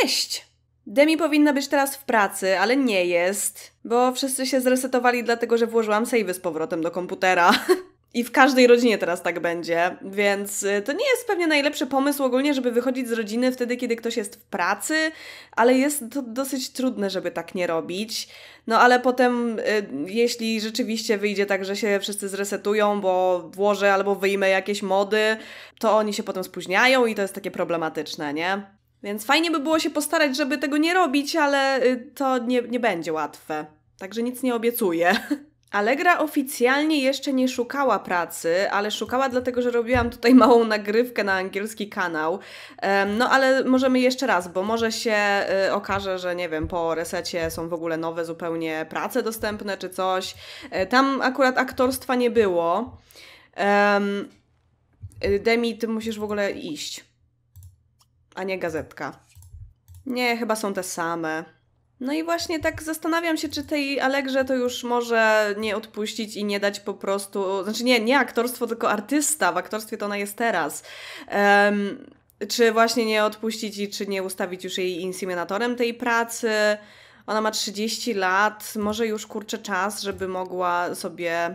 Cześć! Demi powinna być teraz w pracy, ale nie jest, bo wszyscy się zresetowali dlatego, że włożyłam savey z powrotem do komputera. I w każdej rodzinie teraz tak będzie, więc y, to nie jest pewnie najlepszy pomysł ogólnie, żeby wychodzić z rodziny wtedy, kiedy ktoś jest w pracy, ale jest to dosyć trudne, żeby tak nie robić. No ale potem, y, jeśli rzeczywiście wyjdzie tak, że się wszyscy zresetują, bo włożę albo wyjmę jakieś mody, to oni się potem spóźniają i to jest takie problematyczne, nie? Więc fajnie by było się postarać, żeby tego nie robić, ale y, to nie, nie będzie łatwe. Także nic nie obiecuję. Allegra oficjalnie jeszcze nie szukała pracy, ale szukała dlatego, że robiłam tutaj małą nagrywkę na angielski kanał. No ale możemy jeszcze raz, bo może się y, okaże, że nie wiem, po resecie są w ogóle nowe zupełnie prace dostępne czy coś. E, tam akurat aktorstwa nie było. Y, Demi, ty musisz w ogóle iść a nie gazetka. Nie, chyba są te same. No i właśnie tak zastanawiam się, czy tej Alegrze to już może nie odpuścić i nie dać po prostu. Znaczy, nie, nie aktorstwo, tylko artysta. W aktorstwie to ona jest teraz. Um, czy właśnie nie odpuścić i czy nie ustawić już jej inseminatorem tej pracy? Ona ma 30 lat, może już kurczę czas, żeby mogła sobie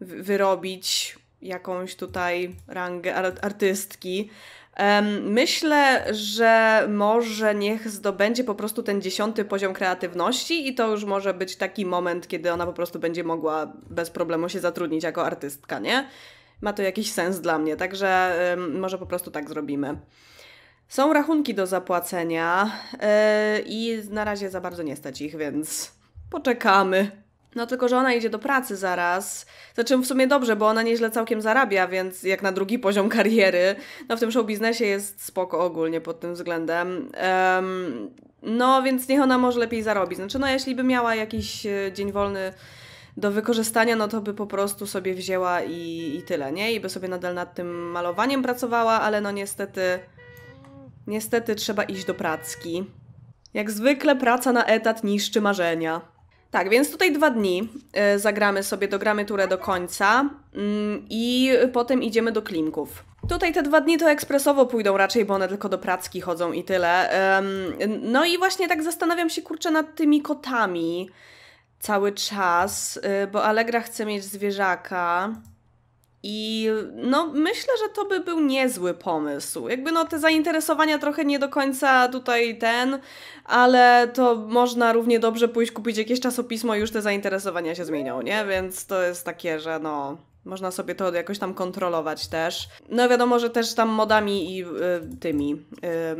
wyrobić jakąś tutaj rangę artystki. Myślę, że może niech zdobędzie po prostu ten dziesiąty poziom kreatywności i to już może być taki moment, kiedy ona po prostu będzie mogła bez problemu się zatrudnić jako artystka, nie? Ma to jakiś sens dla mnie, także może po prostu tak zrobimy. Są rachunki do zapłacenia e, i na razie za bardzo nie stać ich, więc poczekamy. No tylko, że ona idzie do pracy zaraz, za czym w sumie dobrze, bo ona nieźle całkiem zarabia, więc jak na drugi poziom kariery, no w tym show biznesie jest spoko ogólnie pod tym względem. Um, no więc niech ona może lepiej zarobić. Znaczy no jeśli by miała jakiś e, dzień wolny do wykorzystania, no to by po prostu sobie wzięła i, i tyle, nie? I by sobie nadal nad tym malowaniem pracowała, ale no niestety, niestety trzeba iść do pracki. Jak zwykle praca na etat niszczy marzenia. Tak, więc tutaj dwa dni y, zagramy sobie, dogramy turę do końca mm, i potem idziemy do Klimków. Tutaj te dwa dni to ekspresowo pójdą raczej, bo one tylko do pracki chodzą i tyle. No i właśnie tak zastanawiam się, kurczę, nad tymi kotami cały czas, y, bo Allegra chce mieć zwierzaka. I no, myślę, że to by był niezły pomysł. Jakby no, te zainteresowania trochę nie do końca tutaj ten, ale to można równie dobrze pójść kupić jakieś czasopismo, i już te zainteresowania się zmienią, nie? Więc to jest takie, że no. Można sobie to jakoś tam kontrolować też. No wiadomo, że też tam modami i y, tymi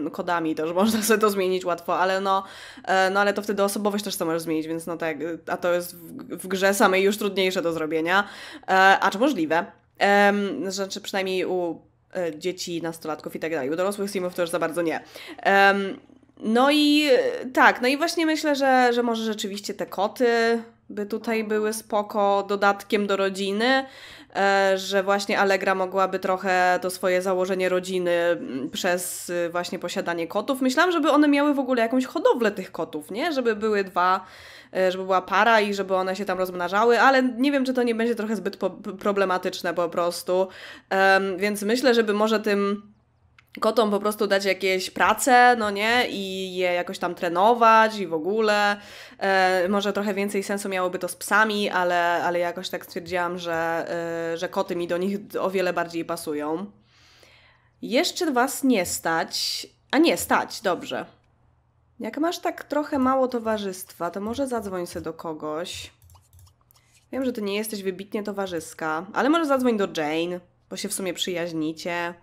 y, kodami też można sobie to zmienić łatwo, ale no, y, no ale to wtedy osobowość też to możesz zmienić, więc no tak, a to jest w, w grze samej już trudniejsze do zrobienia, e, acz możliwe. Um, znaczy przynajmniej u e, dzieci, nastolatków i tak dalej. U dorosłych simów to już za bardzo nie. Um, no i tak, no i właśnie myślę, że, że może rzeczywiście te koty by tutaj były spoko dodatkiem do rodziny, e, że właśnie Allegra mogłaby trochę to swoje założenie rodziny mm, przez y, właśnie posiadanie kotów. Myślałam, żeby one miały w ogóle jakąś hodowlę tych kotów, nie? Żeby były dwa E, żeby była para i żeby one się tam rozmnażały, ale nie wiem, czy to nie będzie trochę zbyt po problematyczne po prostu. Um, więc myślę, żeby może tym kotom po prostu dać jakieś prace, no nie, i je jakoś tam trenować i w ogóle. E, może trochę więcej sensu miałoby to z psami, ale, ale jakoś tak stwierdziłam, że, e, że koty mi do nich o wiele bardziej pasują. Jeszcze was nie stać. A nie, stać, dobrze. Jak masz tak trochę mało towarzystwa, to może zadzwoń sobie do kogoś. Wiem, że ty nie jesteś wybitnie towarzyska, ale może zadzwoń do Jane, bo się w sumie przyjaźnicie.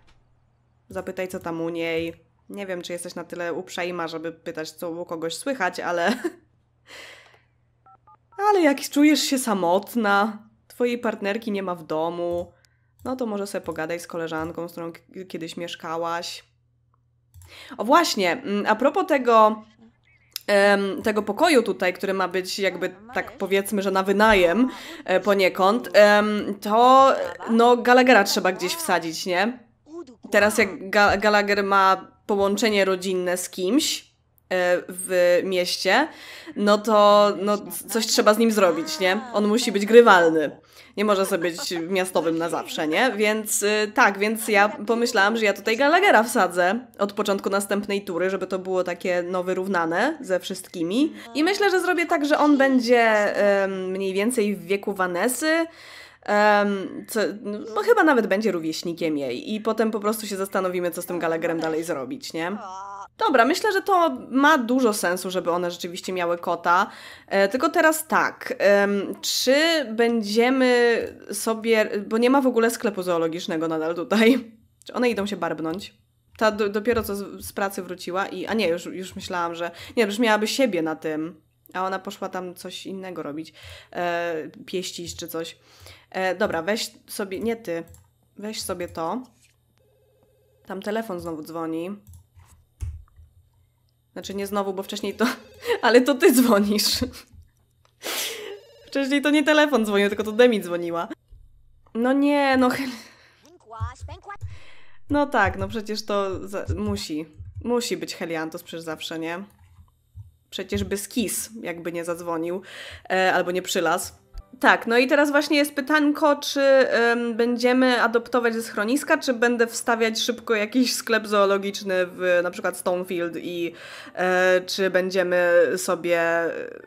Zapytaj, co tam u niej. Nie wiem, czy jesteś na tyle uprzejma, żeby pytać, co u kogoś słychać, ale... ale jak czujesz się samotna, twojej partnerki nie ma w domu, no to może sobie pogadaj z koleżanką, z którą kiedyś mieszkałaś. O właśnie, mm, a propos tego tego pokoju tutaj, który ma być jakby tak powiedzmy, że na wynajem e, poniekąd, to no Gallaghera trzeba gdzieś wsadzić, nie? Teraz jak Gallagher ma połączenie rodzinne z kimś e, w mieście, no to no, coś trzeba z nim zrobić, nie? On musi być grywalny nie może sobie być miastowym na zawsze, nie? Więc y, tak, więc ja pomyślałam, że ja tutaj Gallaghera wsadzę od początku następnej tury, żeby to było takie no wyrównane ze wszystkimi. I myślę, że zrobię tak, że on będzie mniej więcej w wieku Vanessy, co, no, chyba nawet będzie rówieśnikiem jej i potem po prostu się zastanowimy, co z tym Gallagherem dalej zrobić, nie? Dobra, myślę, że to ma dużo sensu, żeby one rzeczywiście miały kota. E, tylko teraz tak, e, czy będziemy sobie, bo nie ma w ogóle sklepu zoologicznego nadal tutaj, czy one idą się barbnąć? Ta do, dopiero co z, z, pracy wróciła i, a nie, już, już myślałam, że nie, już miałaby siebie na tym, a ona poszła tam coś innego robić, e, pieścić czy coś. E, dobra, weź sobie, nie ty, weź sobie to. Tam telefon znowu dzwoni. Znaczy nie znowu, bo wcześniej to, ale to ty dzwonisz. Wcześniej to nie telefon dzwonił, tylko to Demi dzwoniła. No nie, no... No tak, no przecież to musi. Musi być Heliantos przecież zawsze, nie? przecież by skis, jakby nie zadzwonił e, albo nie przylas. Tak, no i teraz właśnie jest pytanko, czy ym, będziemy adoptować ze schroniska, czy będę wstawiać szybko jakiś sklep zoologiczny w na przykład Stonefield i e, czy będziemy sobie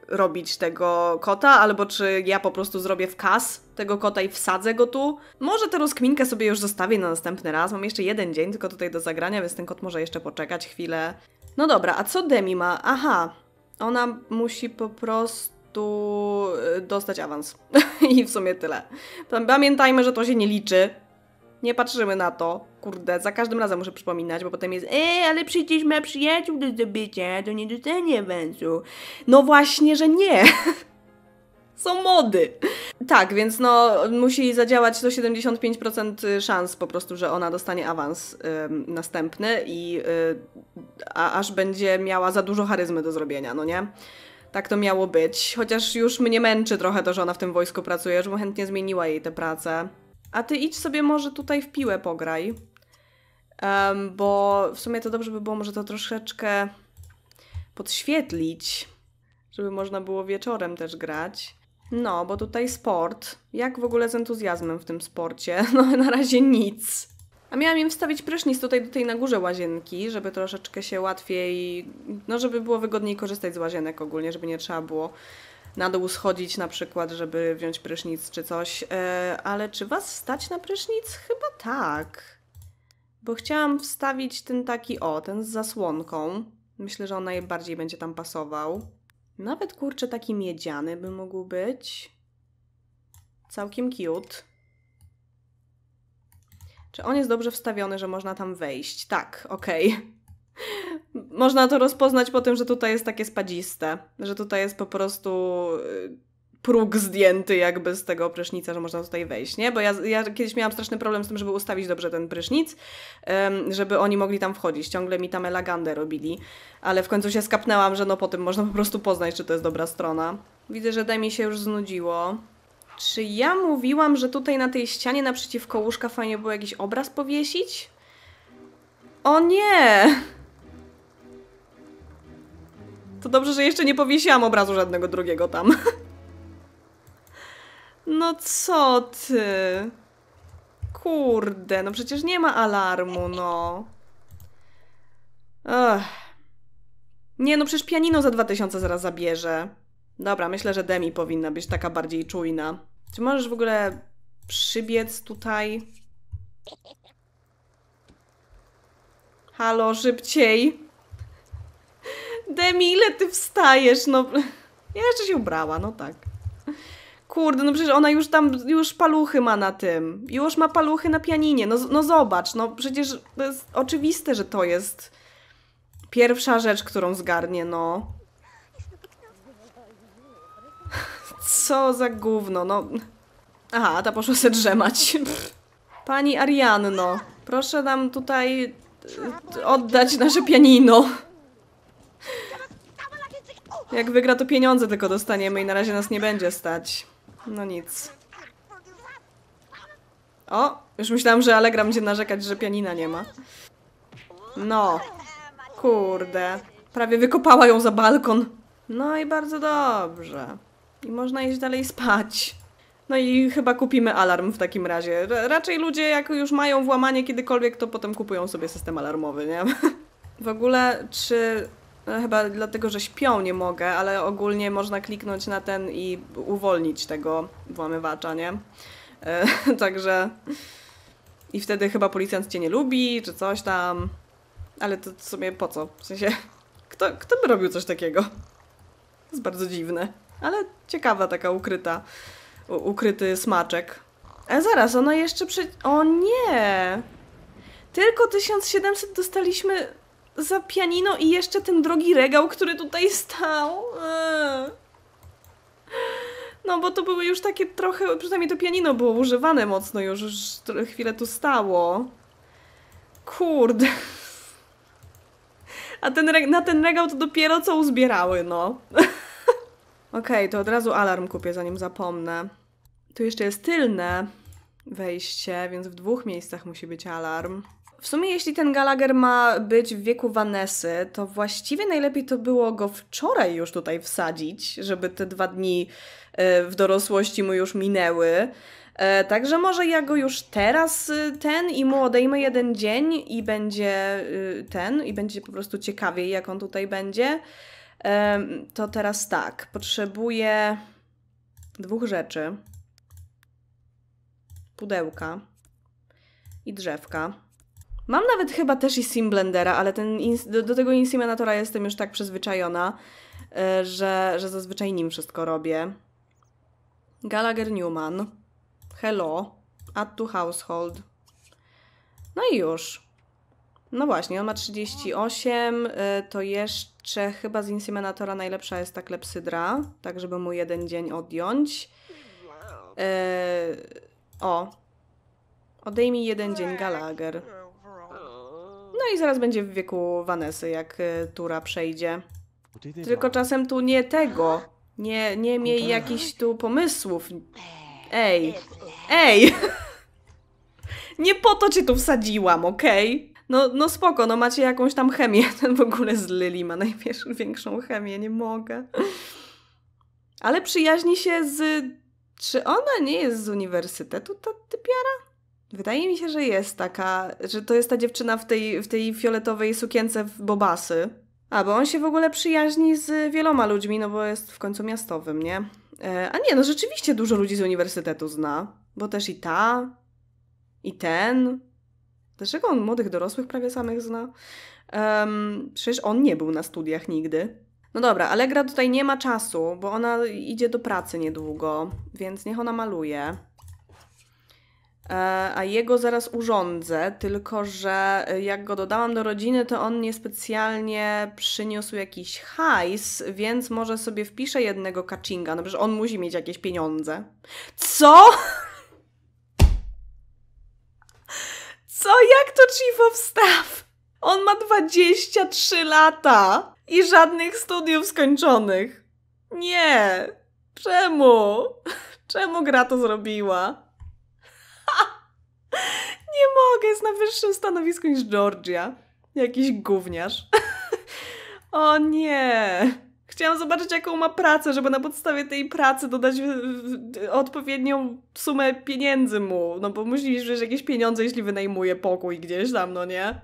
robić tego kota, albo czy ja po prostu zrobię wkaz tego kota i wsadzę go tu. Może tę rozkminkę sobie już zostawię na następny raz, mam jeszcze jeden dzień tylko tutaj do zagrania, więc ten kot może jeszcze poczekać chwilę. No dobra, a co Demi ma? Aha, ona musi po prostu y, dostać awans. I w sumie tyle. Pamiętajmy, że to się nie liczy. Nie patrzymy na to. Kurde, za każdym razem muszę przypominać, bo potem jest Ej, ale przecież ma przyjaciół do zdobycia, to nie dostanie awansu. No właśnie, że nie. Są mody. Tak, więc no musi zadziałać do 75% szans po prostu, że ona dostanie awans y, następny i y, a, aż będzie miała za dużo charyzmy do zrobienia, no nie? Tak to miało być. Chociaż już mnie męczy trochę to, że ona w tym wojsku pracuje, żebym chętnie zmieniła jej tę pracę. A ty idź sobie może tutaj w piłę pograj. Um, bo w sumie to dobrze by było może to troszeczkę podświetlić, żeby można było wieczorem też grać. No, bo tutaj sport. Jak w ogóle z entuzjazmem w tym sporcie? No, na razie nic. A miałam im wstawić prysznic tutaj do tej na górze łazienki, żeby troszeczkę się łatwiej, no żeby było wygodniej korzystać z łazienek ogólnie, żeby nie trzeba było na dół schodzić na przykład, żeby wziąć prysznic czy coś. E, ale czy Was stać na prysznic? Chyba tak. Bo chciałam wstawić ten taki, o, ten z zasłonką. Myślę, że on najbardziej będzie tam pasował. Nawet kurczę taki miedziany by mógł być. Całkiem cute. Czy on jest dobrze wstawiony, że można tam wejść? Tak, okej. Okay. Można to rozpoznać po tym, że tutaj jest takie spadziste, że tutaj jest po prostu y, próg zdjęty jakby z tego prysznica, że można tutaj wejść, nie? Bo ja, ja kiedyś miałam straszny problem z tym, żeby ustawić dobrze ten prysznic, żeby oni mogli tam wchodzić. Ciągle mi tam elagandę robili, ale w końcu się skapnęłam, że no po tym można po prostu poznać, czy to jest dobra strona. Widzę, że mi się już znudziło. Czy ja mówiłam, że tutaj na tej ścianie naprzeciwko łóżka fajnie było jakiś obraz powiesić? O nie! To dobrze, że jeszcze nie powiesiłam obrazu żadnego drugiego tam. No co ty? Kurde, no przecież nie ma alarmu, no. Ech. Nie, no przecież pianino za dwa tysiące zaraz zabierze. Dobra, myślę, że Demi powinna być taka bardziej czujna. Czy możesz w ogóle przybiec tutaj? Halo, szybciej! Demi, ile ty wstajesz? No, ja jeszcze się ubrała, no tak. Kurde, no przecież ona już tam, już paluchy ma na tym. Już ma paluchy na pianinie. No, no zobacz, no przecież to jest oczywiste, że to jest pierwsza rzecz, którą zgarnie, no. Co za gówno, no... Aha, ta poszła se drzemać. Pani Arianno, proszę nam tutaj e, oddać nasze pianino. Jak wygra, to pieniądze tylko dostaniemy i na razie nas nie będzie stać. No nic. O, już myślałam, że Allegra będzie narzekać, że pianina nie ma. No. Kurde. Prawie wykopała ją za balkon. No i bardzo dobrze. I można iść dalej spać. No i chyba kupimy alarm w takim razie. Raczej ludzie, jak już mają włamanie kiedykolwiek, to potem kupują sobie system alarmowy, nie? W ogóle, czy no, chyba dlatego, że śpią nie mogę, ale ogólnie można kliknąć na ten i uwolnić tego włamywacza, nie? E, także... I wtedy chyba policjant cię nie lubi, czy coś tam. Ale to sobie po co? W sensie, kto, kto by robił coś takiego? To jest bardzo dziwne ale ciekawa taka ukryta, ukryty smaczek. A e, zaraz, ono jeszcze przy... O nie! Tylko 1700 dostaliśmy za pianino i jeszcze ten drogi regał, który tutaj stał. E. No bo to były już takie trochę, przynajmniej to pianino było używane mocno już, już chwilę tu stało. Kurde. A ten, na ten regał to dopiero co uzbierały, no. Okej, okay, to od razu alarm kupię, zanim zapomnę. Tu jeszcze jest tylne wejście, więc w dwóch miejscach musi być alarm. W sumie jeśli ten Gallagher ma być w wieku Vanessy, to właściwie najlepiej to było go wczoraj już tutaj wsadzić, żeby te dwa dni e, w dorosłości mu już minęły. E, także może ja go już teraz e, ten i mu odejmę jeden dzień i będzie ten i będzie po prostu ciekawiej jak on tutaj będzie to teraz tak, potrzebuję dwóch rzeczy. Pudełka i drzewka. Mam nawet chyba też i Sim Blendera, ale ten do, do tego Insiminatora jestem już tak przyzwyczajona, e, że, że zazwyczaj nim wszystko robię. Gallagher Newman. Hello. Add to household. No i już. No właśnie, on ma 38, e, to jeszcze Czech chyba z inseminatora najlepsza jest ta klepsydra, tak żeby mu jeden dzień odjąć. E, o. Odejmij jeden dzień Galager. No i zaraz będzie w wieku Vanesy, jak e, tura przejdzie. Tylko czasem tu nie tego. Nie, nie miej jakichś tu pomysłów. Ej. Ej! Nie po to cię tu wsadziłam, okej? Okay? no, no spoko, no macie jakąś tam chemię. Ten w ogóle z Lily ma największą chemię, nie mogę. Ale przyjaźni się z... Czy ona nie jest z uniwersytetu, ta typiara? Wydaje mi się, że jest taka, że to jest ta dziewczyna w tej, w tej fioletowej sukience w Bobasy. A, bo on się w ogóle przyjaźni z wieloma ludźmi, no bo jest w końcu miastowym, nie? E, a nie, no rzeczywiście dużo ludzi z uniwersytetu zna, bo też i ta, i ten, Dlaczego on młodych dorosłych prawie samych zna? Um, przecież on nie był na studiach nigdy. No dobra, Allegra tutaj nie ma czasu, bo ona idzie do pracy niedługo, więc niech ona maluje. E, a jego zaraz urządzę, tylko że e, jak go dodałam do rodziny, to on niespecjalnie przyniósł jakiś hajs, więc może sobie wpiszę jednego kaczynga. No przecież on musi mieć jakieś pieniądze. Co? Co? Jak to Chief of Staff? On ma 23 lata i żadnych studiów skończonych. Nie. Czemu? Czemu gra to zrobiła? Ha! Nie mogę, jest na wyższym stanowisku niż Georgia. Jakiś gówniarz. o nie. Chciałam zobaczyć, jaką ma pracę, żeby na podstawie tej pracy dodać e, e, odpowiednią sumę pieniędzy mu. No bo musisz wziąć jakieś pieniądze, jeśli wynajmuje pokój gdzieś tam, no nie?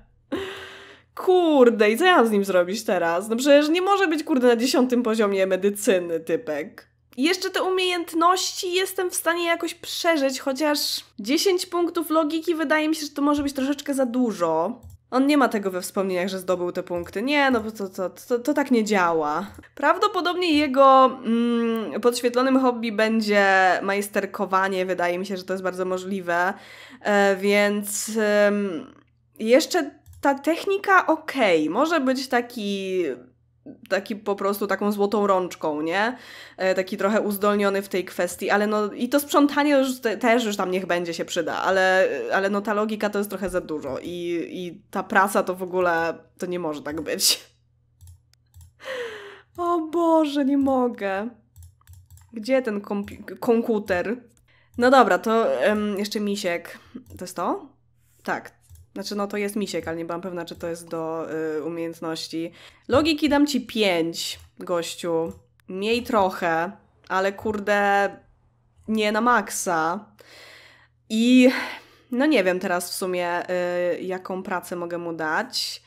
Kurde, i co ja mam z nim zrobić teraz? No przecież nie może być, kurde, na dziesiątym poziomie medycyny typek. Jeszcze te umiejętności jestem w stanie jakoś przeżyć, chociaż 10 punktów logiki wydaje mi się, że to może być troszeczkę za dużo. On nie ma tego we wspomnieniach, że zdobył te punkty. Nie, no bo to, to, to, to tak nie działa. Prawdopodobnie jego mm, podświetlonym hobby będzie majsterkowanie, wydaje mi się, że to jest bardzo możliwe. E, więc e, jeszcze ta technika ok, może być taki taki po prostu taką złotą rączką, nie? E, taki trochę uzdolniony w tej kwestii, ale no i to sprzątanie już te, też już tam niech będzie się przyda, ale, ale no ta logika to jest trochę za dużo i, i ta praca to w ogóle, to nie może tak być. O Boże, nie mogę. Gdzie ten komputer? No dobra, to um, jeszcze misiek. To jest to? Tak, znaczy, no to jest misiek, ale nie byłam pewna, czy to jest do y, umiejętności. Logiki dam ci 5, gościu. Miej trochę, ale kurde, nie na maksa. I no nie wiem teraz w sumie, y, jaką pracę mogę mu dać.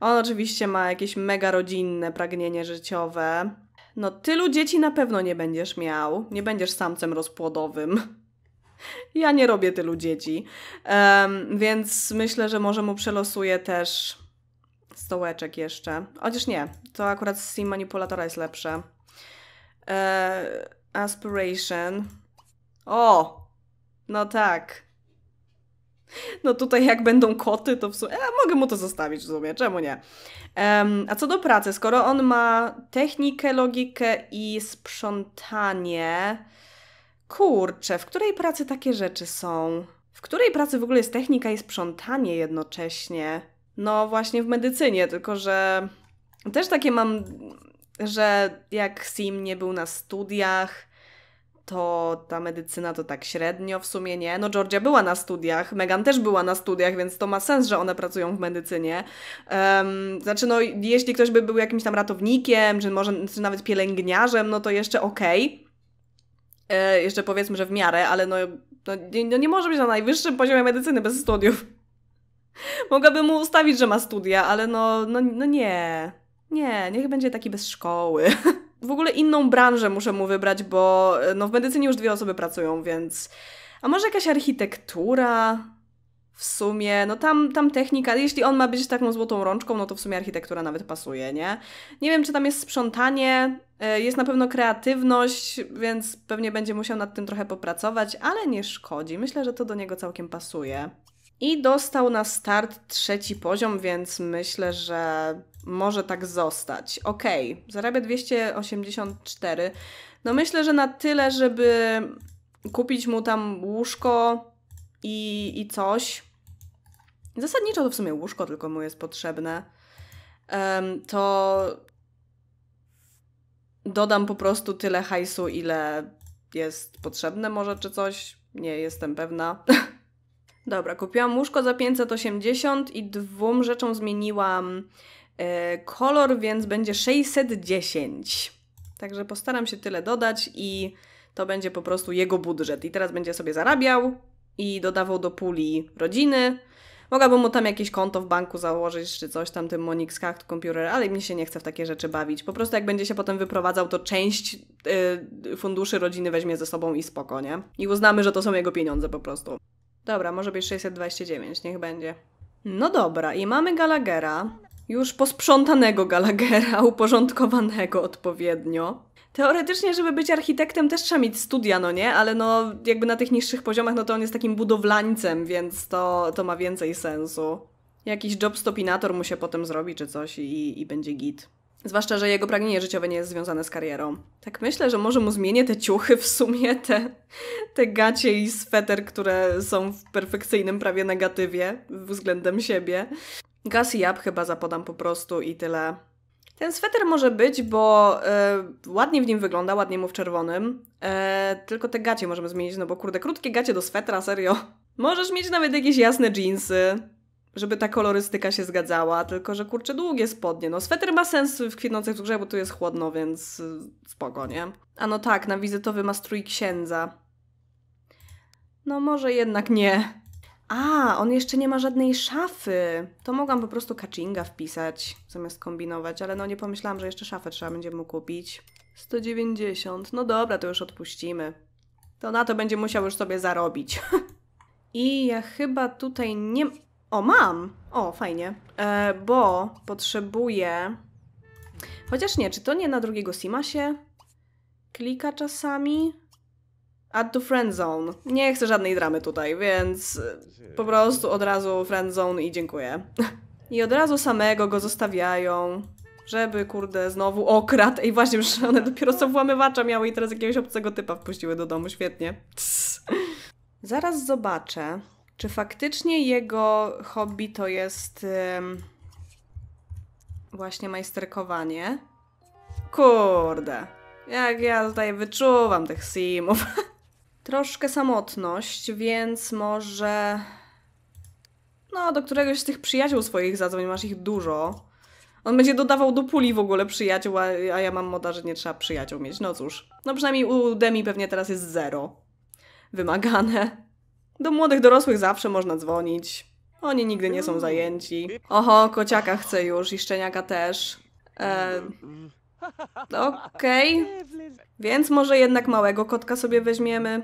On oczywiście ma jakieś mega rodzinne pragnienie życiowe. No, tylu dzieci na pewno nie będziesz miał. Nie będziesz samcem rozpłodowym. Ja nie robię tylu dzieci. Um, więc myślę, że może mu przelosuję też stołeczek jeszcze. Chociaż nie, to akurat z Sim Manipulatora jest lepsze. E, aspiration. O! No tak. No tutaj jak będą koty, to w sumie... E, mogę mu to zostawić w sumie, czemu nie? Um, a co do pracy, skoro on ma technikę, logikę i sprzątanie... Kurczę, w której pracy takie rzeczy są? W której pracy w ogóle jest technika i sprzątanie jednocześnie? No właśnie w medycynie, tylko że też takie mam, że jak Sim nie był na studiach, to ta medycyna to tak średnio w sumie nie. No Georgia była na studiach, Megan też była na studiach, więc to ma sens, że one pracują w medycynie. Um, znaczy no jeśli ktoś by był jakimś tam ratownikiem, czy może czy nawet pielęgniarzem, no to jeszcze okej. Okay E, jeszcze powiedzmy, że w miarę, ale no, no, nie, no nie może być na najwyższym poziomie medycyny bez studiów. Mogłabym mu ustawić, że ma studia, ale no, no, no nie. Nie, niech będzie taki bez szkoły. w ogóle inną branżę muszę mu wybrać, bo e, no, w medycynie już dwie osoby pracują, więc. A może jakaś architektura? w sumie, no tam, tam technika, jeśli on ma być taką złotą rączką, no to w sumie architektura nawet pasuje, nie? Nie wiem, czy tam jest sprzątanie, e, jest na pewno kreatywność, więc pewnie będzie musiał nad tym trochę popracować, ale nie szkodzi. Myślę, że to do niego całkiem pasuje. I dostał na start trzeci poziom, więc myślę, że może tak zostać. Okej, okay. zarabia 284. No myślę, że na tyle, żeby kupić mu tam łóżko, i, i coś. Zasadniczo to w sumie łóżko tylko mu jest potrzebne. Um, to dodam po prostu tyle hajsu, ile jest potrzebne może czy coś. Nie jestem pewna. Dobra, kupiłam łóżko za 580 i dwóm rzeczom zmieniłam yy, kolor, więc będzie 610. Także postaram się tyle dodać i to będzie po prostu jego budżet. I teraz będzie sobie zarabiał i dodawał do puli rodziny. Mogłabym mu tam jakieś konto w banku założyć, czy coś tam, tym Monix Card Computer, ale mi się nie chce w takie rzeczy bawić. Po prostu jak będzie się potem wyprowadzał, to część yy, funduszy rodziny weźmie ze sobą i spoko, nie? I uznamy, że to są jego pieniądze po prostu. Dobra, może być 629, niech będzie. No dobra, i mamy Galagera, Już posprzątanego Galagera, uporządkowanego odpowiednio. Teoretycznie, żeby być architektem też trzeba mieć studia, no nie? Ale no jakby na tych niższych poziomach, no to on jest takim budowlańcem, więc to, to ma więcej sensu. Jakiś job stopinator mu się potem zrobi czy coś i, i będzie git. Zwłaszcza, że jego pragnienie życiowe nie jest związane z karierą. Tak myślę, że może mu zmienię te ciuchy w sumie, te, te gacie i sweter, które są w perfekcyjnym prawie negatywie względem siebie. Gas i jab chyba zapodam po prostu i tyle. Ten sweter może być, bo e, ładnie w nim wygląda, ładnie mu w czerwonym. E, tylko te gacie możemy zmienić, no bo kurde, krótkie gacie do swetra, serio. Możesz mieć nawet jakieś jasne jeansy, żeby ta kolorystyka się zgadzała, tylko że kurczę, długie spodnie. No sweter ma sens w kwitnących wzgórze, bo tu jest chłodno, więc e, spoko, nie? A no tak, na wizytowy ma strój księdza. No może jednak nie. A, on jeszcze nie ma żadnej szafy. To mogłam po prostu kaczynga wpisać, zamiast kombinować, ale no nie pomyślałam, że jeszcze szafę trzeba będzie mu kupić. 190. No dobra, to już odpuścimy. To na to będzie musiał już sobie zarobić. I ja chyba tutaj nie... O, mam! O, fajnie. E, bo potrzebuję... Chociaż nie, czy to nie na drugiego Sima się klika czasami? Add to friendzone. Nie chcę żadnej dramy tutaj, więc po prostu od razu friendzone i dziękuję. I od razu samego go zostawiają, żeby, kurde, znowu okradł. I właśnie, że one dopiero co włamywacza miały i teraz jakiegoś obcego typa wpuściły do domu, świetnie. Zaraz zobaczę, czy faktycznie jego hobby to jest ym, właśnie majsterkowanie. Kurde, jak ja tutaj wyczuwam tych simów. troszkę samotność, więc może no, do któregoś z tych przyjaciół swoich zadzwoń, masz ich dużo. On będzie dodawał do puli w ogóle przyjaciół, a, a ja mam moda, że nie trzeba przyjaciół mieć. No cóż, no przynajmniej u Demi pewnie teraz jest zero. Wymagane. Do młodych dorosłych zawsze można dzwonić. Oni nigdy nie są zajęci. Oho, kociaka chcę już i szczeniaka też. E, Okej. Więc może jednak małego kotka sobie weźmiemy,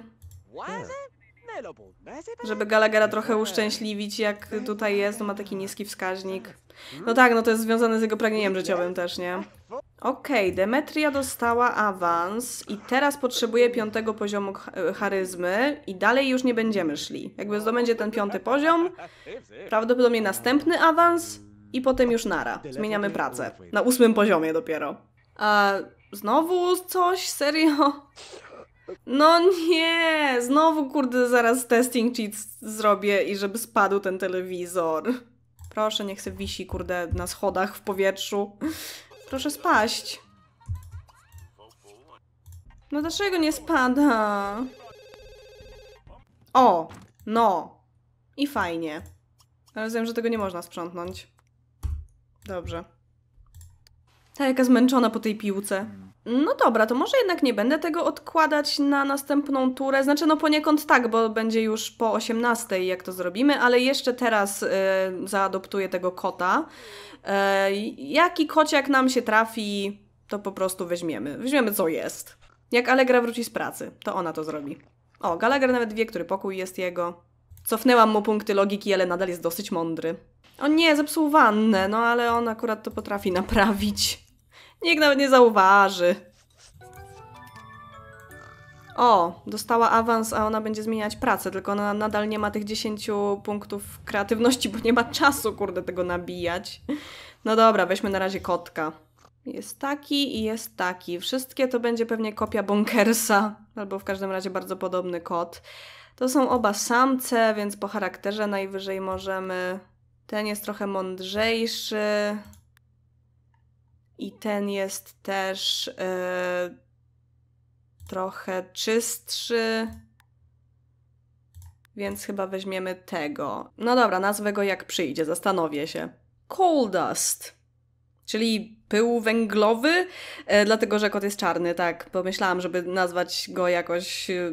żeby Gallaghera trochę uszczęśliwić, jak tutaj jest, no, ma taki niski wskaźnik. No tak, no to jest związane z jego pragnieniem życiowym też, nie? Okej, Demetria dostała awans i teraz potrzebuje piątego poziomu charyzmy i dalej już nie będziemy szli. Jakby zdobędzie ten piąty poziom, prawdopodobnie następny awans i potem już nara. Zmieniamy pracę. Na ósmym poziomie dopiero. A znowu coś? Serio? No nie! Znowu, kurde, zaraz testing cheat zrobię i żeby spadł ten telewizor. Proszę, niech se wisi, kurde, na schodach w powietrzu. Proszę spaść. No dlaczego nie spada? O! No! I fajnie. Ale Rozumiem, że tego nie można sprzątnąć. Dobrze. Ta jaka zmęczona po tej piłce. Mm. No dobra, to może jednak nie będę tego odkładać na następną turę. Znaczy, no poniekąd tak, bo będzie już po 18, jak to zrobimy, ale jeszcze teraz y, zaadoptuję tego kota. Y, jaki kociak nam się trafi, to po prostu weźmiemy. Weźmiemy, co jest. Jak Allegra wróci z pracy, to ona to zrobi. O, Gallagher nawet wie, który pokój jest jego. Cofnęłam mu punkty logiki, ale nadal jest dosyć mądry. O nie, zepsuł wannę, no ale on akurat to potrafi naprawić. Nikt nawet nie zauważy. O, dostała awans, a ona będzie zmieniać pracę, tylko ona nadal nie ma tych 10 punktów kreatywności, bo nie ma czasu, kurde, tego nabijać. No dobra, weźmy na razie kotka. Jest taki i jest taki. Wszystkie to będzie pewnie kopia Bonkersa, albo w każdym razie bardzo podobny kot. To są oba samce, więc po charakterze najwyżej możemy... Ten jest trochę mądrzejszy, i ten jest też e, trochę czystszy. Więc chyba weźmiemy tego. No dobra, nazwę go jak przyjdzie, zastanowię się. Coal dust, czyli pył węglowy, e, dlatego że kot jest czarny, tak. Pomyślałam, żeby nazwać go jakoś, e,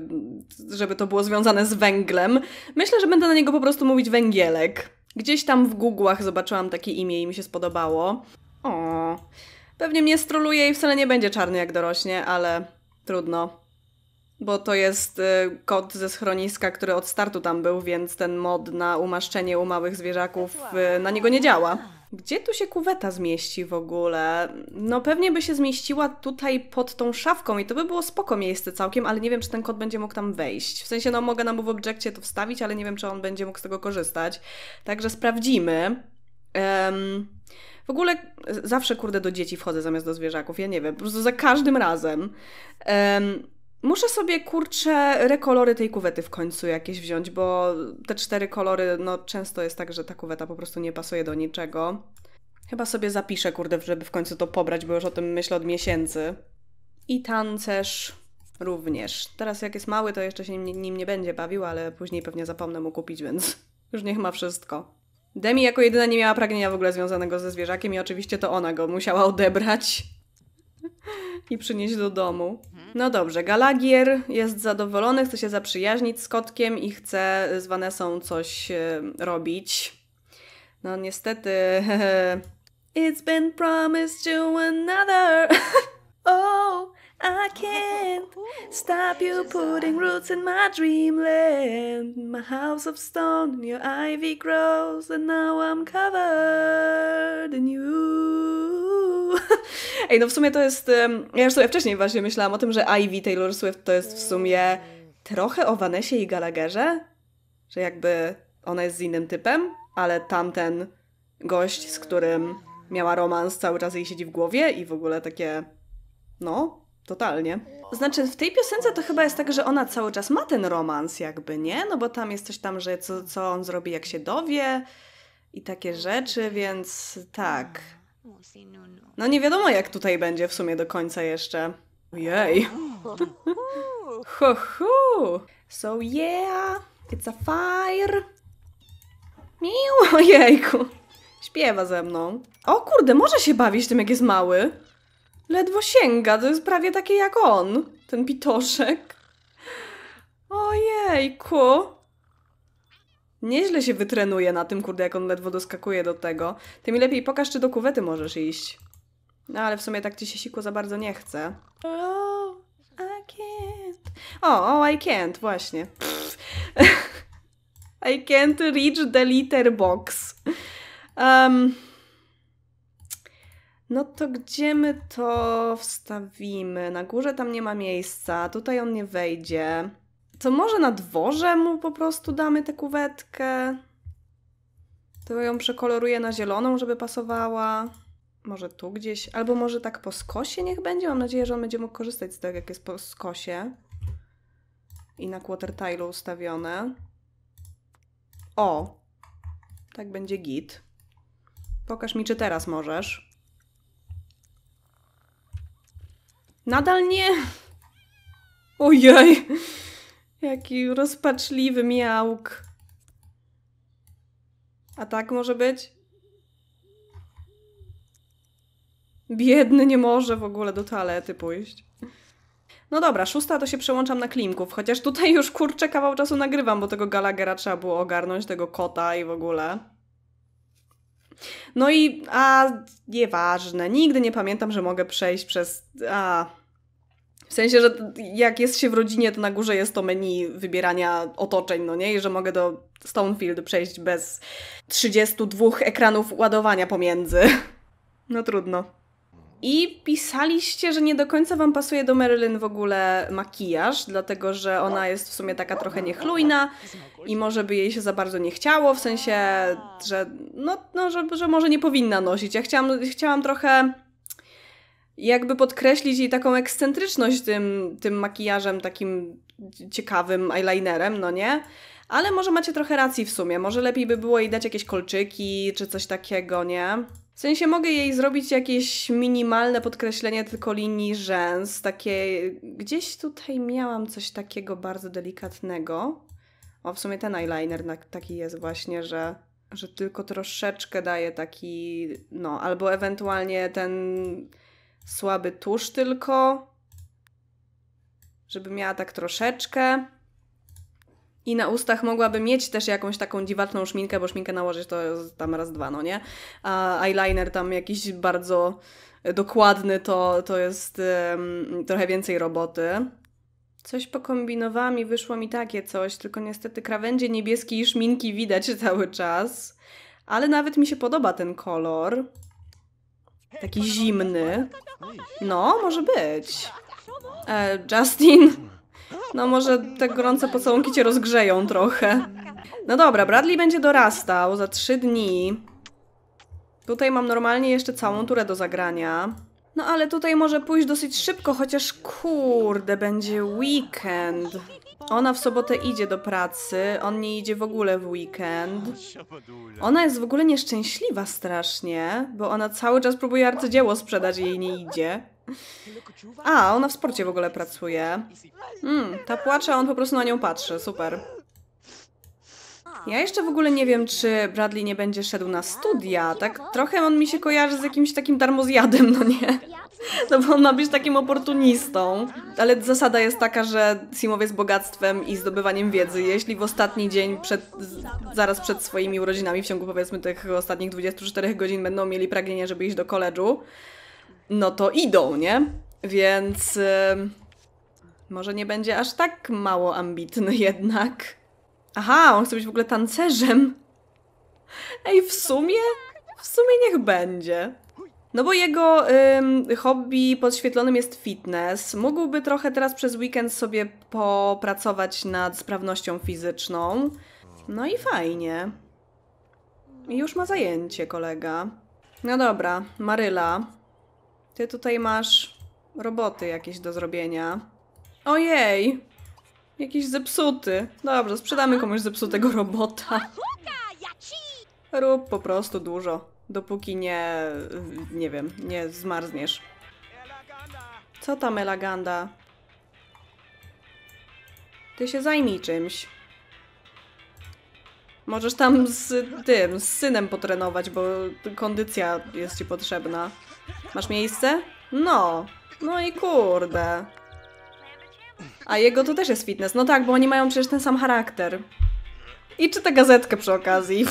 żeby to było związane z węglem. Myślę, że będę na niego po prostu mówić węgielek. Gdzieś tam w Google'ach zobaczyłam takie imię i mi się spodobało. O. Pewnie mnie stroluje i wcale nie będzie czarny jak dorośnie, ale trudno. Bo to jest y, kot ze schroniska, który od startu tam był, więc ten mod na umaszczenie u małych zwierzaków y, na niego nie działa. Gdzie tu się kuweta zmieści w ogóle? No pewnie by się zmieściła tutaj pod tą szafką i to by było spoko miejsce całkiem, ale nie wiem, czy ten kot będzie mógł tam wejść. W sensie, no mogę na w Objectie to wstawić, ale nie wiem, czy on będzie mógł z tego korzystać. Także sprawdzimy. Um, w ogóle zawsze kurde do dzieci wchodzę zamiast do zwierzaków, ja nie wiem, po prostu za każdym razem. Um, muszę sobie kurczę rekolory tej kuwety w końcu jakieś wziąć, bo te cztery kolory, no często jest tak, że ta kuweta po prostu nie pasuje do niczego. Chyba sobie zapiszę, kurde, żeby w końcu to pobrać, bo już o tym myślę od miesięcy. I tancerz również. Teraz jak jest mały, to jeszcze się nim, nim nie będzie bawił, ale później pewnie zapomnę mu kupić, więc już niech ma wszystko. Demi jako jedyna nie miała pragnienia w ogóle związanego ze zwierzakiem i oczywiście to ona go musiała odebrać i przynieść do domu. No dobrze, Galagier jest zadowolony, chce się zaprzyjaźnić z kotkiem i chce z Vanessą coś e, robić. No niestety... It's been promised to another. oh, i can't stop you putting roots in my dreamland. My house of stone, your ivy grows, and now I'm covered in you. Ej, no w sumie to jest. Ja już sobie wcześniej właśnie myślałam o tym, że Ivy Taylor Swift to jest w sumie trochę o Vanessie i Gallagherze, że jakby ona jest z innym typem, ale tamten gość, z którym miała romans, cały czas jej siedzi w głowie i w ogóle takie. No, Totalnie. Znaczy, w tej piosence to chyba jest tak, że ona cały czas ma ten romans, jakby, nie? No bo tam jest coś tam, że co, co on zrobi, jak się dowie i takie rzeczy, więc tak. No nie wiadomo, jak tutaj będzie w sumie do końca jeszcze. Jej. ho, ho. So yeah, it's a fire. Miło, jejku. Śpiewa ze mną. O kurde, może się bawić tym, jak jest mały. Ledwo sięga, to jest prawie takie jak on, ten pitoszek. Ojejku. Nieźle się wytrenuje na tym, kurde, jak on ledwo doskakuje do tego. Ty mi lepiej pokaż, czy do kuwety możesz iść. No, ale w sumie tak ci się siku za bardzo nie chce. Oh, I can't. O, oh, I can't, właśnie. I can't reach the litter box. Um no to gdzie my to wstawimy? Na górze tam nie ma miejsca, tutaj on nie wejdzie. To może na dworze mu po prostu damy tę kuwetkę? To ją przekoloruję na zieloną, żeby pasowała. Może tu gdzieś, albo może tak po skosie niech będzie. Mam nadzieję, że on będzie mógł korzystać z tego, jak jest po skosie. I na quartertilu ustawione. O! Tak będzie git. Pokaż mi, czy teraz możesz. Nadal nie. Ojej. Jaki rozpaczliwy miałk. A tak może być? Biedny nie może w ogóle do toalety pójść. No dobra, szósta to się przełączam na klimków, chociaż tutaj już kurczę kawał czasu nagrywam, bo tego galagera trzeba było ogarnąć, tego kota i w ogóle. No i, a, nieważne, nigdy nie pamiętam, że mogę przejść przez, a, w sensie, że jak jest się w rodzinie, to na górze jest to menu wybierania otoczeń, no nie? I że mogę do Stonefield przejść bez 32 ekranów ładowania pomiędzy. No trudno. I pisaliście, że nie do końca wam pasuje do Marilyn w ogóle makijaż, dlatego że ona jest w sumie taka trochę niechlujna i może by jej się za bardzo nie chciało, w sensie, że no, no że, że może nie powinna nosić. Ja chciałam, chciałam trochę jakby podkreślić jej taką ekscentryczność tym, tym makijażem takim ciekawym eyelinerem, no nie? Ale może macie trochę racji w sumie, może lepiej by było jej dać jakieś kolczyki czy coś takiego, nie? W sensie mogę jej zrobić jakieś minimalne podkreślenie tylko linii rzęs, takie... Gdzieś tutaj miałam coś takiego bardzo delikatnego. O, w sumie ten eyeliner taki jest właśnie, że, że tylko troszeczkę daje taki... No, albo ewentualnie ten słaby tusz tylko, żeby miała tak troszeczkę. I na ustach mogłaby mieć też jakąś taką dziwaczną szminkę, bo szminkę nałożyć to tam raz dwa, no nie? A eyeliner tam jakiś bardzo e, dokładny to, to jest um, trochę więcej roboty. Coś pokombinowałam i wyszło mi takie coś, tylko niestety krawędzie niebieskiej szminki widać cały czas. Ale nawet mi się podoba ten kolor. Taki zimny. No, może być. E, Justin, no może te gorące pocałunki cię rozgrzeją trochę. No dobra, Bradley będzie dorastał za trzy dni. Tutaj mam normalnie jeszcze całą turę do zagrania. No ale tutaj może pójść dosyć szybko, chociaż kurde, będzie weekend. Ona w sobotę idzie do pracy, on nie idzie w ogóle w weekend. Ona jest w ogóle nieszczęśliwa strasznie, bo ona cały czas próbuje arcydzieło sprzedać i jej nie idzie. A, ona w sporcie w ogóle pracuje. Mm, ta płacze, a on po prostu na nią patrzy, super. Ja jeszcze w ogóle nie wiem, czy Bradley nie będzie szedł na studia, tak trochę on mi się kojarzy z jakimś takim darmozjadem, no nie? No bo on ma być takim oportunistą. Ale zasada jest taka, że simowie jest bogactwem i zdobywaniem wiedzy. Jeśli w ostatni dzień, przed, zaraz przed swoimi urodzinami, w ciągu powiedzmy tych ostatnich 24 godzin będą mieli pragnienie, żeby iść do koledżu, no to idą, nie? Więc y, może nie będzie aż tak mało ambitny jednak. Aha, on chce być w ogóle tancerzem. Ej, w sumie? W sumie niech będzie. No bo jego ym, hobby podświetlonym jest fitness. Mógłby trochę teraz przez weekend sobie popracować nad sprawnością fizyczną. No i fajnie. Już ma zajęcie kolega. No dobra, Maryla. Ty tutaj masz roboty jakieś do zrobienia. Ojej! Jakiś zepsuty. Dobrze, sprzedamy komuś zepsutego robota. Rób po prostu dużo dopóki nie, nie wiem, nie zmarzniesz. Co tam, Elaganda? Ty się zajmij czymś. Możesz tam z tym, z synem potrenować, bo kondycja jest ci potrzebna. Masz miejsce? No. No i kurde. A jego to też jest fitness. No tak, bo oni mają przecież ten sam charakter. I czy gazetkę przy okazji.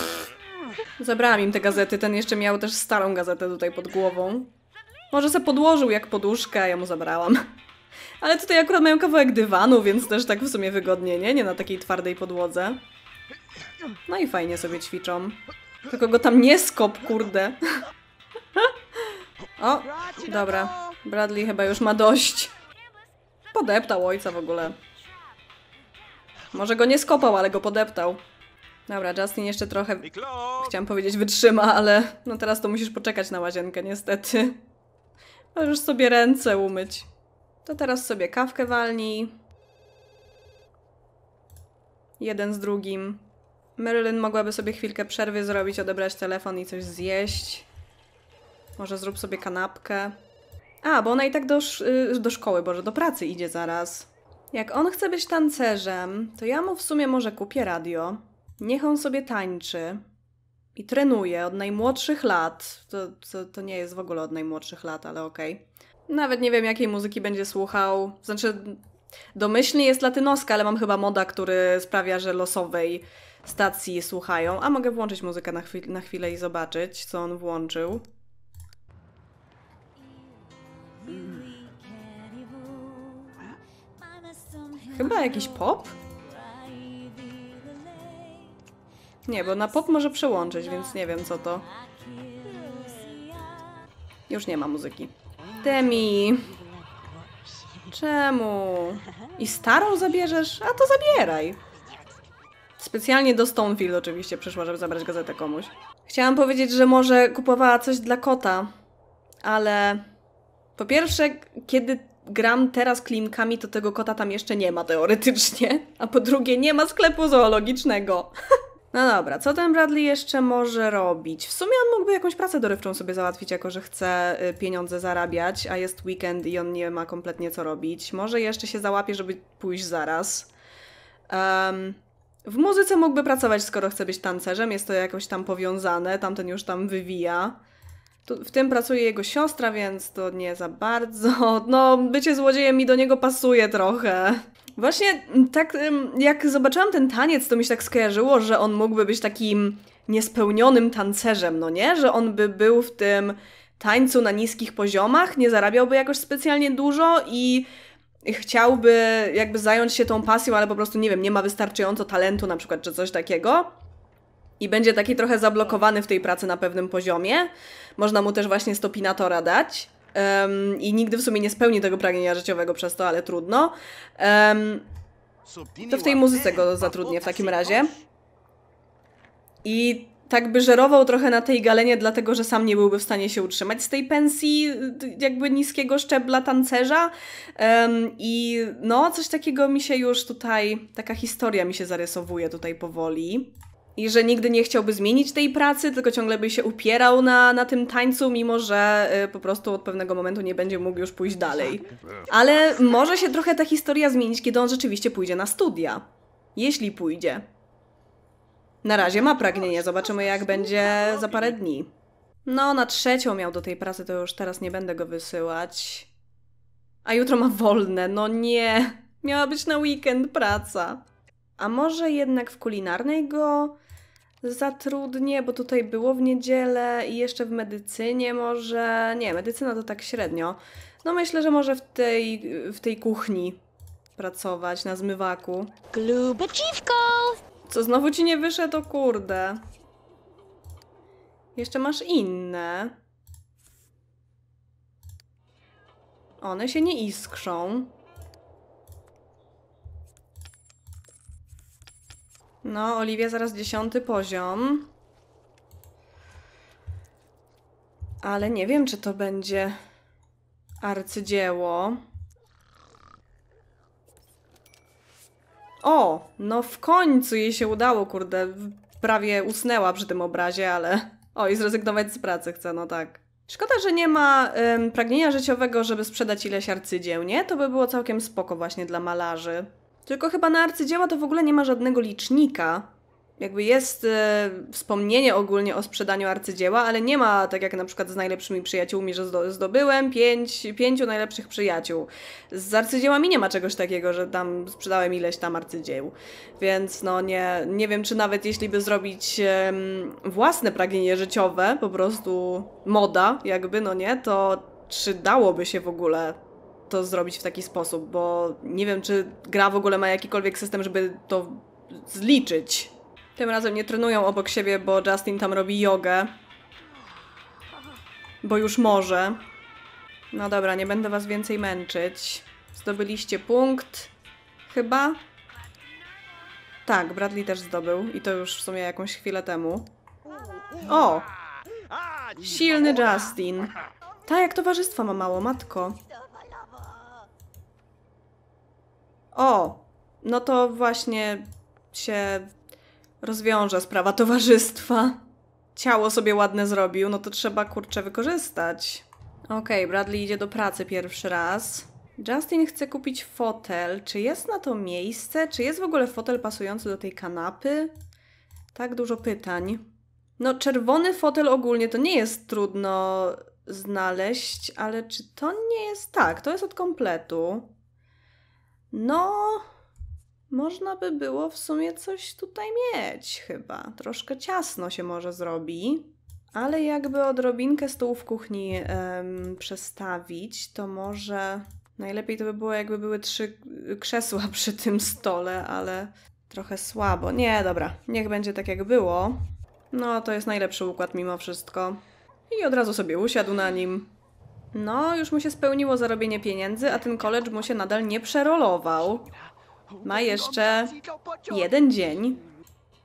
Zabrałam im te gazety, ten jeszcze miał też starą gazetę tutaj pod głową. Może se podłożył jak poduszkę, ja mu zabrałam. Ale tutaj akurat mają kawałek dywanu, więc też tak w sumie wygodnie, nie? Nie na takiej twardej podłodze. No i fajnie sobie ćwiczą. Tylko go tam nie skop, kurde. o, dobra. Bradley chyba już ma dość. Podeptał ojca w ogóle. Może go nie skopał, ale go podeptał. Dobra, Justin jeszcze trochę, chciałam powiedzieć, wytrzyma, ale no teraz to musisz poczekać na łazienkę, niestety. Możesz sobie ręce umyć. To teraz sobie kawkę walnij. Jeden z drugim. Marilyn mogłaby sobie chwilkę przerwy zrobić, odebrać telefon i coś zjeść. Może zrób sobie kanapkę. A, bo ona i tak do, y, do szkoły, boże, do pracy idzie zaraz. Jak on chce być tancerzem, to ja mu w sumie może kupię radio. Niech on sobie tańczy i trenuje od najmłodszych lat. To, to, to nie jest w ogóle od najmłodszych lat, ale okej. Okay. Nawet nie wiem, jakiej muzyki będzie słuchał. Znaczy, domyślnie jest latynoska, ale mam chyba moda, który sprawia, że losowej stacji słuchają. A mogę włączyć muzykę na, chwil na chwilę i zobaczyć, co on włączył. Hmm. Chyba jakiś pop? Nie, bo na pop może przełączyć, więc nie wiem co to. Już nie ma muzyki. Demi! Czemu? I starą zabierzesz? A to zabieraj! Specjalnie do Stoneville oczywiście przyszła, żeby zabrać gazetę komuś. Chciałam powiedzieć, że może kupowała coś dla kota, ale po pierwsze, kiedy gram teraz klimkami, to tego kota tam jeszcze nie ma teoretycznie, a po drugie, nie ma sklepu zoologicznego. No dobra, co ten Bradley jeszcze może robić? W sumie on mógłby jakąś pracę dorywczą sobie załatwić, jako że chce y, pieniądze zarabiać, a jest weekend i on nie ma kompletnie co robić. Może jeszcze się załapie, żeby pójść zaraz. Um, w muzyce mógłby pracować, skoro chce być tancerzem, jest to jakoś tam powiązane, tamten już tam wywija. Tu, w tym pracuje jego siostra, więc to nie za bardzo. No, bycie złodziejem mi do niego pasuje trochę. Właśnie tak, jak zobaczyłam ten taniec, to mi się tak skojarzyło, że on mógłby być takim niespełnionym tancerzem, no nie? Że on by był w tym tańcu na niskich poziomach, nie zarabiałby jakoś specjalnie dużo i chciałby jakby zająć się tą pasją, ale po prostu nie wiem, nie ma wystarczająco talentu na przykład czy coś takiego. I będzie taki trochę zablokowany w tej pracy na pewnym poziomie. Można mu też właśnie stopinatora dać um, i nigdy w sumie nie spełni tego pragnienia życiowego przez to, ale trudno. Um, to w tej muzyce go zatrudnię w takim razie. I tak by żerował trochę na tej galenie, dlatego że sam nie byłby w stanie się utrzymać z tej pensji jakby niskiego szczebla tancerza. Um, I no, coś takiego mi się już tutaj, taka historia mi się zarysowuje tutaj powoli i że nigdy nie chciałby zmienić tej pracy, tylko ciągle by się upierał na, na tym tańcu, mimo że y, po prostu od pewnego momentu nie będzie mógł już pójść dalej. Ale może się trochę ta historia zmienić, kiedy on rzeczywiście pójdzie na studia. Jeśli pójdzie. Na razie ma pragnienie, zobaczymy jak będzie za parę dni. No, na trzecią miał do tej pracy, to już teraz nie będę go wysyłać. A jutro ma wolne, no nie. Miała być na weekend praca. A może jednak w kulinarnej go zatrudnię, bo tutaj było w niedzielę i jeszcze w medycynie może. Nie, medycyna to tak średnio. No myślę, że może w tej, w tej kuchni pracować na zmywaku. Glubaciwko! Co znowu ci nie wyszedł, kurde. Jeszcze masz inne. One się nie iskrzą. No, Oliwia zaraz dziesiąty poziom. Ale nie wiem, czy to będzie arcydzieło. O, no w końcu jej się udało, kurde. Prawie usnęła przy tym obrazie, ale... O, i zrezygnować z pracy chce, no tak. Szkoda, że nie ma ym, pragnienia życiowego, żeby sprzedać ileś arcydzieł, nie? To by było całkiem spoko właśnie dla malarzy. Tylko chyba na arcydzieła to w ogóle nie ma żadnego licznika. Jakby jest e, wspomnienie ogólnie o sprzedaniu arcydzieła, ale nie ma, tak jak na przykład z najlepszymi przyjaciółmi, że zdobyłem pięć, pięciu najlepszych przyjaciół. Z arcydziełami nie ma czegoś takiego, że tam sprzedałem ileś tam arcydzieł. Więc no nie, nie wiem, czy nawet jeśli by zrobić własne pragnienie życiowe, po prostu moda jakby, no nie, to czy dałoby się w ogóle to zrobić w taki sposób, bo nie wiem, czy gra w ogóle ma jakikolwiek system, żeby to zliczyć. Tym razem nie trenują obok siebie, bo Justin tam robi jogę. Bo już może. No dobra, nie będę was więcej męczyć. Zdobyliście punkt. Chyba? Tak, Bradley też zdobył. I to już w sumie jakąś chwilę temu. O! Silny Justin. Tak, jak towarzystwa ma mało, matko. O, no to właśnie się rozwiąże sprawa towarzystwa. Ciało sobie ładne zrobił, no to trzeba kurczę wykorzystać. Okej, okay, Bradley idzie do pracy pierwszy raz. Justin chce kupić fotel. Czy jest na to miejsce? Czy jest w ogóle fotel pasujący do tej kanapy? Tak dużo pytań. No, czerwony fotel ogólnie to nie jest trudno znaleźć, ale czy to nie jest tak? To jest od kompletu. No, można by było w sumie coś tutaj mieć, chyba. Troszkę ciasno się może zrobi, ale jakby odrobinkę stół w kuchni przestawić, to może najlepiej to by było, jakby były trzy y, krzesła przy tym stole, ale trochę słabo. Nie, dobra, niech będzie tak jak było. No, to jest najlepszy układ mimo wszystko. I od razu sobie usiadł na nim, no, już mu się spełniło zarobienie pieniędzy, a ten college mu się nadal nie przerolował. Ma jeszcze jeden dzień.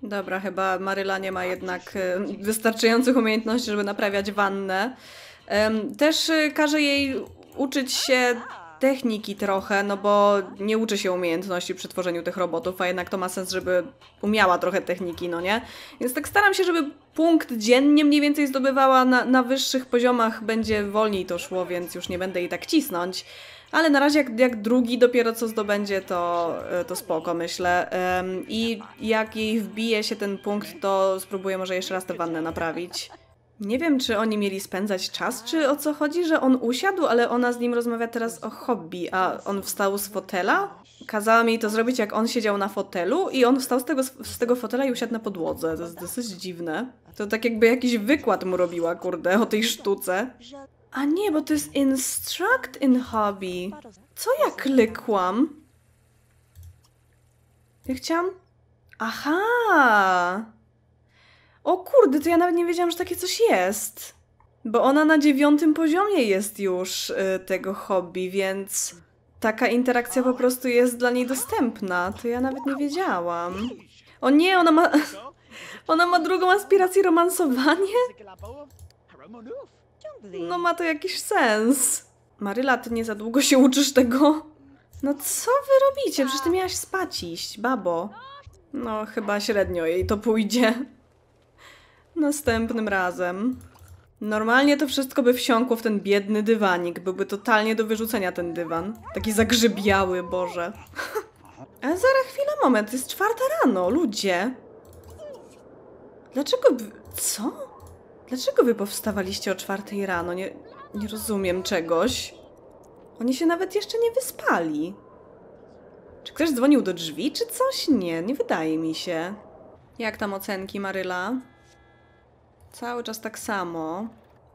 Dobra, chyba Maryla nie ma jednak e, wystarczających umiejętności, żeby naprawiać wannę. Też e, każe jej uczyć się techniki trochę, no bo nie uczy się umiejętności przy tworzeniu tych robotów, a jednak to ma sens, żeby umiała trochę techniki, no nie? Więc tak staram się, żeby punkt dziennie mniej więcej zdobywała, na, na wyższych poziomach będzie wolniej to szło, więc już nie będę jej tak cisnąć. Ale na razie jak, jak drugi dopiero co zdobędzie, to, e, to spoko myślę. Um, I jak jej wbije się ten punkt, to spróbuję może jeszcze raz tę wannę naprawić. Nie wiem, czy oni mieli spędzać czas, czy o co chodzi, że on usiadł, ale ona z nim rozmawia teraz o hobby, a on wstał z fotela. Kazałam jej to zrobić, jak on siedział na fotelu i on wstał z tego, z tego fotela i usiadł na podłodze. To jest dosyć dziwne. To tak jakby jakiś wykład mu robiła, kurde, o tej sztuce. A nie, bo to jest instruct in hobby. Co ja klikłam? Ja chciałam... Aha! O kurde, to ja nawet nie wiedziałam, że takie coś jest. Bo ona na dziewiątym poziomie jest już y, tego hobby, więc taka interakcja po prostu jest dla niej dostępna. To ja nawet nie wiedziałam. O nie, ona ma... Ona ma drugą aspirację romansowanie? No ma to jakiś sens. Maryla, ty nie za długo się uczysz tego? No co wy robicie? Przecież ty miałaś spać iść, babo. No chyba średnio jej to pójdzie. Następnym razem. Normalnie to wszystko by wsiąkło w ten biedny dywanik. Byłby totalnie do wyrzucenia ten dywan. Taki zagrzybiały, Boże. A e, zaraz, chwila, moment. Jest czwarta rano, ludzie. Dlaczego... Co? Dlaczego wy powstawaliście o czwartej rano? Nie, nie rozumiem czegoś. Oni się nawet jeszcze nie wyspali. Czy ktoś dzwonił do drzwi, czy coś? Nie, nie wydaje mi się. Jak tam ocenki, Maryla? Cały czas tak samo.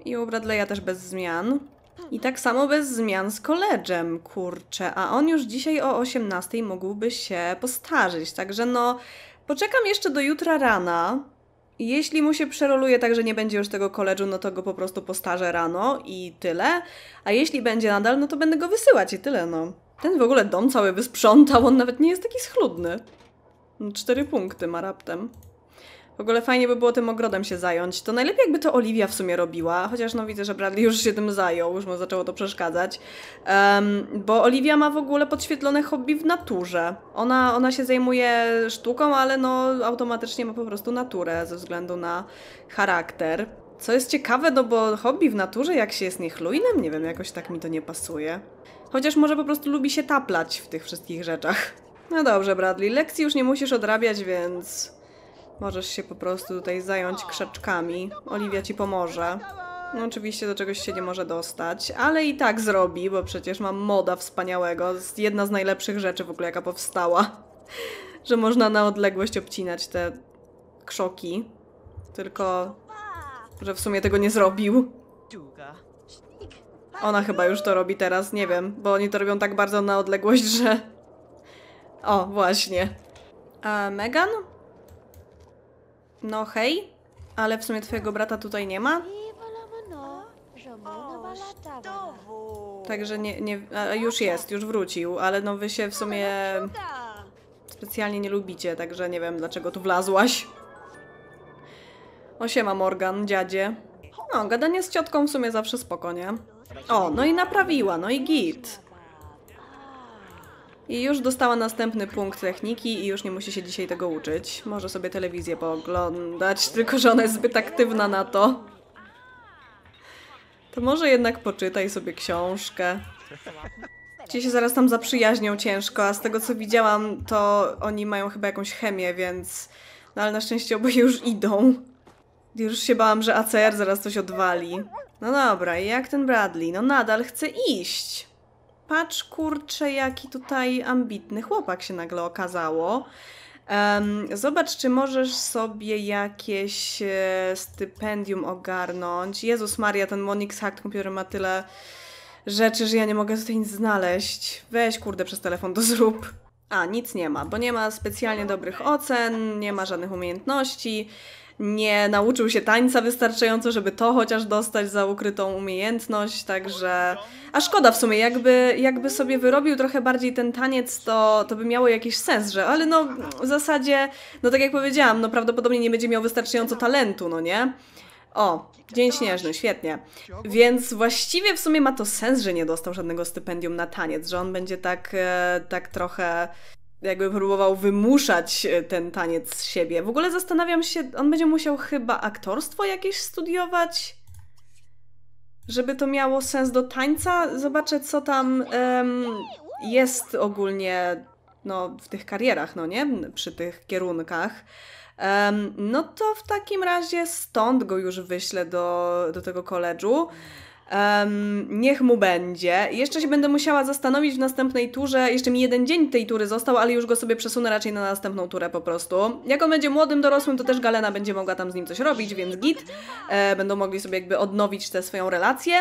I u Bradley'a też bez zmian. I tak samo bez zmian z koledżem, kurczę. A on już dzisiaj o 18 mógłby się postarzyć. Także no, poczekam jeszcze do jutra rana. Jeśli mu się przeroluje tak, że nie będzie już tego koledżu, no to go po prostu postarzę rano i tyle. A jeśli będzie nadal, no to będę go wysyłać i tyle, no. Ten w ogóle dom cały wysprzątał, on nawet nie jest taki schludny. Cztery punkty ma raptem. W ogóle fajnie by było tym ogrodem się zająć. To najlepiej jakby to Oliwia w sumie robiła, chociaż no widzę, że Bradley już się tym zajął, już mu zaczęło to przeszkadzać. Um, bo Oliwia ma w ogóle podświetlone hobby w naturze. Ona, ona się zajmuje sztuką, ale no automatycznie ma po prostu naturę ze względu na charakter. Co jest ciekawe, no bo hobby w naturze, jak się jest niechlujnym, nie wiem, jakoś tak mi to nie pasuje. Chociaż może po prostu lubi się taplać w tych wszystkich rzeczach. No dobrze, Bradley, lekcji już nie musisz odrabiać, więc Możesz się po prostu tutaj zająć krzaczkami. Oliwia ci pomoże. No oczywiście do czegoś się nie może dostać, ale i tak zrobi, bo przecież mam moda wspaniałego. Jest jedna z najlepszych rzeczy w ogóle, jaka powstała. Że można na odległość obcinać te krzoki. Tylko, że w sumie tego nie zrobił. Ona chyba już to robi teraz, nie wiem, bo oni to robią tak bardzo na odległość, że... O, właśnie. A Megan? No hej, ale w sumie twojego brata tutaj nie ma. Także nie, nie, a już jest, już wrócił, ale no wy się w sumie specjalnie nie lubicie, także nie wiem dlaczego tu wlazłaś. O siema Morgan, dziadzie. No, gadanie z ciotką w sumie zawsze spoko, nie? O, no i naprawiła, no i git. I już dostała następny punkt techniki i już nie musi się dzisiaj tego uczyć. Może sobie telewizję pooglądać, tylko że ona jest zbyt aktywna na to. To może jednak poczytaj sobie książkę. Ci się zaraz tam zaprzyjaźnią ciężko, a z tego co widziałam, to oni mają chyba jakąś chemię, więc... No ale na szczęście oboje już idą. Już się bałam, że ACR zaraz coś odwali. No dobra, i jak ten Bradley? No nadal chce iść patrz kurczę, jaki tutaj ambitny chłopak się nagle okazało. zobacz, czy możesz sobie jakieś e, stypendium ogarnąć. Jezus Maria, ten Monix Hack komputer ma tyle rzeczy, że ja nie mogę tutaj nic znaleźć. Weź kurde przez telefon do zrób. A, nic nie ma, bo nie ma specjalnie dobrych ocen, nie ma żadnych umiejętności nie nauczył się tańca wystarczająco, żeby to chociaż dostać za ukrytą umiejętność, także... A szkoda w sumie, jakby, jakby sobie wyrobił trochę bardziej ten taniec, to, to by miało jakiś sens, że... Ale no, w zasadzie, no tak jak powiedziałam, no prawdopodobnie nie będzie miał wystarczająco talentu, no nie? O, Dzień Śnieżny, świetnie. Więc właściwie w sumie ma to sens, że nie dostał żadnego stypendium na taniec, że on będzie tak, e, tak trochę jakby próbował wymuszać e, ten taniec z siebie. W ogóle zastanawiam się, on będzie musiał chyba aktorstwo jakieś studiować, żeby to miało sens do tańca. Zobaczę, co tam um, jest ogólnie no, w tych karierach, no nie? Przy tych kierunkach. Um, no to w takim razie stąd go już wyślę do, do tego koledżu. Um, niech mu będzie. Jeszcze się będę musiała zastanowić w następnej turze. Jeszcze mi jeden dzień tej tury został, ale już go sobie przesunę raczej na następną turę po prostu. Jak on będzie młodym, dorosłym, to też Galena będzie mogła tam z nim coś robić, więc git. E, będą mogli sobie jakby odnowić tę swoją relację.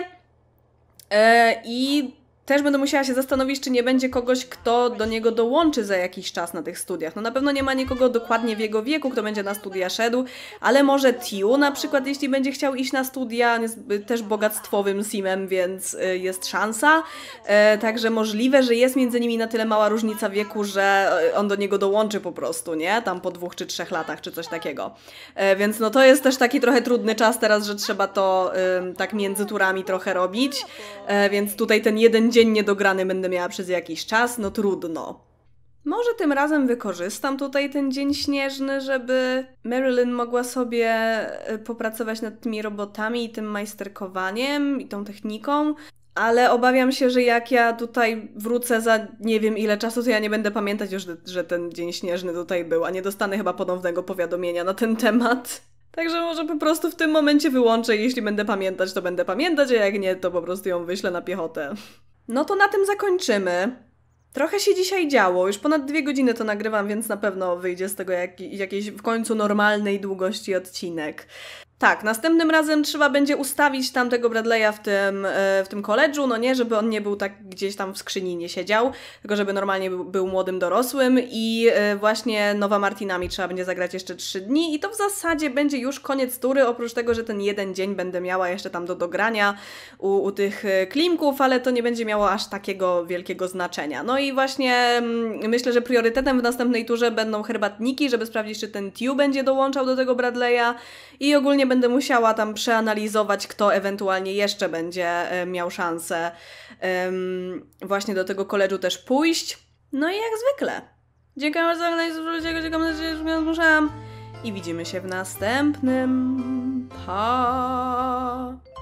E, I też będę musiała się zastanowić, czy nie będzie kogoś, kto do niego dołączy za jakiś czas na tych studiach. No na pewno nie ma nikogo dokładnie w jego wieku, kto będzie na studia szedł, ale może Tiu na przykład, jeśli będzie chciał iść na studia, jest też bogactwowym simem, więc y, jest szansa. E, także możliwe, że jest między nimi na tyle mała różnica wieku, że y, on do niego dołączy po prostu, nie? Tam po dwóch czy trzech latach, czy coś takiego. E, więc no to jest też taki trochę trudny czas teraz, że trzeba to tak między turami trochę robić. E, więc tutaj ten jeden dzień niedograny będę miała przez jakiś czas, no trudno. Może tym razem wykorzystam tutaj ten dzień śnieżny, żeby Marilyn mogła sobie e, popracować nad tymi robotami i tym majsterkowaniem i tą techniką, ale obawiam się, że jak ja tutaj wrócę za nie wiem ile czasu, to ja nie będę pamiętać już, że ten dzień śnieżny tutaj był, a nie dostanę chyba ponownego powiadomienia na ten temat. Także może po prostu w tym momencie wyłączę, jeśli będę pamiętać, to będę pamiętać, a jak nie, to po prostu ją wyślę na piechotę. No to na tym zakończymy. Trochę się dzisiaj działo, już ponad dwie godziny to nagrywam, więc na pewno wyjdzie z tego jak, jakiejś w końcu normalnej długości odcinek. Tak, następnym razem trzeba będzie ustawić tamtego Bradley'a w tym, e, w tym koledżu, no nie, żeby on nie był tak gdzieś tam w skrzyni nie siedział, tylko żeby normalnie był, był młodym dorosłym i e, właśnie Nowa Martinami trzeba będzie zagrać jeszcze trzy dni i to w zasadzie będzie już koniec tury, oprócz tego, że ten jeden dzień będę miała jeszcze tam do dogrania u, u tych e, klimków, ale to nie będzie miało aż takiego wielkiego znaczenia. No i właśnie mm, myślę, że priorytetem w następnej turze będą herbatniki, żeby sprawdzić, czy ten Tiu będzie dołączał do tego Bradley'a i ogólnie nie będę musiała tam przeanalizować, kto ewentualnie jeszcze będzie e, miał szansę właśnie do tego koledżu też pójść. No i jak zwykle. Dziękuję za oglądanie, dziękuję, że zmuszałam. I widzimy się w następnym. Pa!